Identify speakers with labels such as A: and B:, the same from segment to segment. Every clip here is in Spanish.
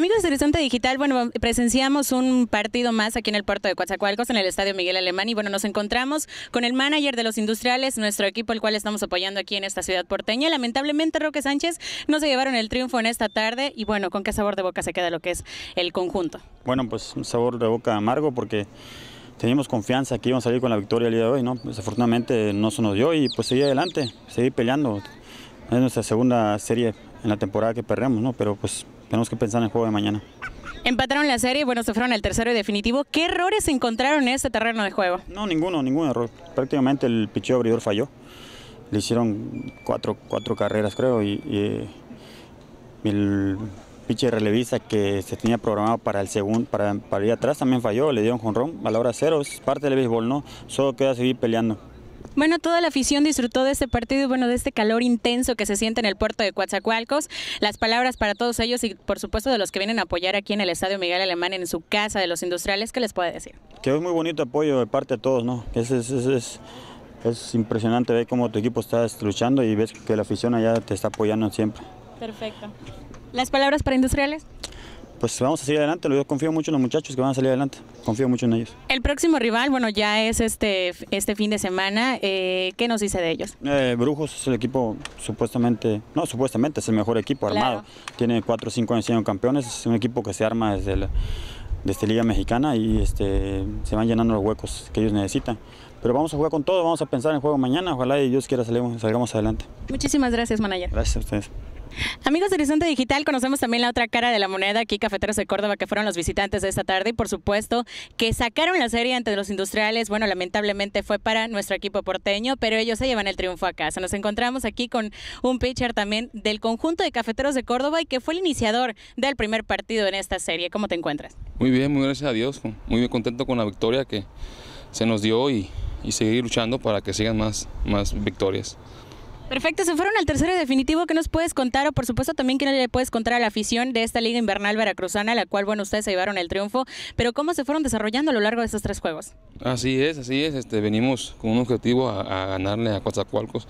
A: Amigos de Horizonte Digital, bueno, presenciamos un partido más aquí en el puerto de Coatzacoalcos, en el Estadio Miguel Alemán, y bueno, nos encontramos con el manager de los industriales, nuestro equipo, el cual estamos apoyando aquí en esta ciudad porteña. Lamentablemente, Roque Sánchez no se llevaron el triunfo en esta tarde, y bueno, ¿con qué sabor de boca se queda lo que es el conjunto?
B: Bueno, pues un sabor de boca amargo porque teníamos confianza que íbamos a salir con la victoria el día de hoy, ¿no? Desafortunadamente no se nos dio y pues seguí adelante, seguí peleando. Es nuestra segunda serie en la temporada que perdemos, ¿no? Pero pues tenemos que pensar en el juego de mañana.
A: Empataron la serie y bueno, sufrieron el tercero y definitivo. ¿Qué errores encontraron en ese terreno de juego?
B: No, ninguno, ningún error. Prácticamente el picheo abridor falló. Le hicieron cuatro, carreras, creo, y, el el piche relevista que se tenía programado para el segundo, para ir atrás también falló, le dieron jonrón a la hora cero, es parte del béisbol, ¿no? Solo queda seguir peleando.
A: Bueno, toda la afición disfrutó de este partido y bueno, de este calor intenso que se siente en el puerto de Coatzacoalcos. Las palabras para todos ellos y por supuesto de los que vienen a apoyar aquí en el Estadio Miguel Alemán, en su casa de los industriales, ¿qué les puede decir?
B: Que es muy bonito apoyo de parte de todos, ¿no? Es, es impresionante ver cómo tu equipo está luchando y ves que la afición allá te está apoyando siempre.
A: Perfecto. ¿Las palabras para industriales?
B: pues vamos a seguir adelante. Yo confío mucho en los muchachos que van a salir adelante. Confío mucho en ellos.
A: El próximo rival, bueno, ya es este, este fin de semana. Eh, ¿Qué nos dice de ellos?
B: Eh, Brujos es el equipo supuestamente, no, supuestamente es el mejor equipo armado. Tiene 4 o 5 años campeones. Es un equipo que se arma desde desde Liga Mexicana y este, se van llenando los huecos que ellos necesitan. Pero vamos a jugar con todo, vamos a pensar en el juego mañana, ojalá y Dios quiera salgamos, salgamos adelante.
A: Muchísimas gracias, Manaya.
B: Gracias a ustedes.
A: Amigos de Horizonte Digital, conocemos también la otra cara de la moneda aquí, Cafeteros de Córdoba, que fueron los visitantes de esta tarde y por supuesto que sacaron la serie ante los industriales. Bueno, lamentablemente fue para nuestro equipo porteño, pero ellos se llevan el triunfo a casa. Nos encontramos aquí con un pitcher también del conjunto de Cafeteros de Córdoba y que fue el iniciador del primer partido en esta serie. ¿Cómo te encuentras?
C: Muy bien, muy gracias a Dios. Muy bien contento con la victoria que se nos dio y, y seguir luchando para que sigan más, más victorias.
A: Perfecto, se fueron al tercero definitivo. ¿Qué nos puedes contar? O por supuesto también no le puedes contar a la afición de esta Liga Invernal Veracruzana, la cual, bueno, ustedes se llevaron el triunfo, pero ¿cómo se fueron desarrollando a lo largo de estos tres juegos?
C: Así es, así es. Este, venimos con un objetivo a, ganarle a Coatzacoalcos.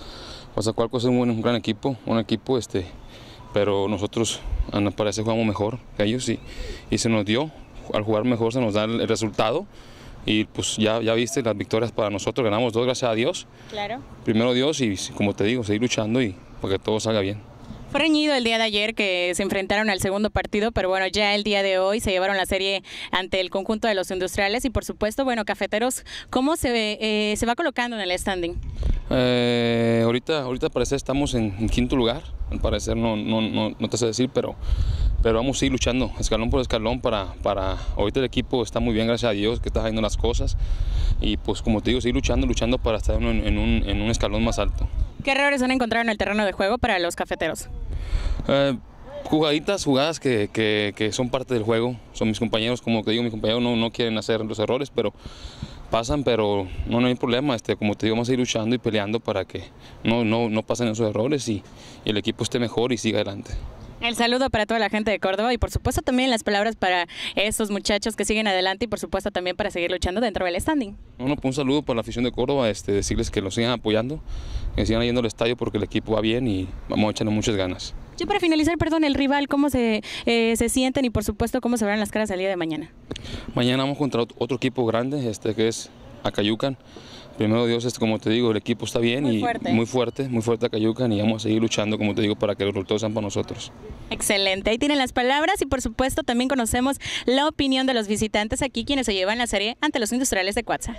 C: Coatzacoalcos es un, gran equipo, un equipo este, pero nosotros parece jugamos mejor que ellos y se nos dio, al jugar mejor se nos da el resultado y pues ya, ya viste las victorias para nosotros, ganamos dos gracias a Dios. Claro. Primero Dios y como te digo, seguir luchando y para que todo salga bien.
A: Fue reñido el día de ayer que se enfrentaron al segundo partido, pero bueno, ya el día de hoy se llevaron la serie ante el conjunto de los industriales y por supuesto, bueno, cafeteros, ¿cómo se, eh, se va colocando en el standing?
C: Eh, ahorita, ahorita parece estamos en, quinto lugar, al parecer no, no, no, no te sé decir, pero pero vamos a seguir luchando escalón por escalón para, para, ahorita el equipo está muy bien, gracias a Dios que está haciendo las cosas y pues como te digo, seguir luchando, luchando para estar en, un, escalón más alto.
A: ¿Qué errores han encontrado en el terreno de juego para los cafeteros?
C: Eh, jugaditas, jugadas que, son parte del juego, son mis compañeros, como te digo, mis compañeros no, no quieren hacer los errores, pero pasan, pero no, hay problema, este, como te digo, vamos a ir luchando y peleando para que no, no, no pasen esos errores y, y el equipo esté mejor y siga adelante.
A: El saludo para toda la gente de Córdoba y por supuesto también las palabras para esos muchachos que siguen adelante y por supuesto también para seguir luchando dentro del standing.
C: Bueno, pues un saludo para la afición de Córdoba, este, decirles que lo sigan apoyando, que sigan yendo al estadio porque el equipo va bien y vamos a muchas ganas.
A: Yo para finalizar, perdón, el rival, ¿cómo eh, se, sienten y por supuesto cómo se verán las caras el día de mañana?
C: Mañana vamos contra otro equipo grande, este que es Acayucan primero Dios, este, como te digo, el equipo está bien y muy fuerte, muy fuerte a Cayucan y vamos a seguir luchando, como te digo, para que los resultados sean para nosotros.
A: Excelente, ahí tienen las palabras y por supuesto también conocemos la opinión de los visitantes aquí quienes se llevan la serie ante los industriales de Cuatza.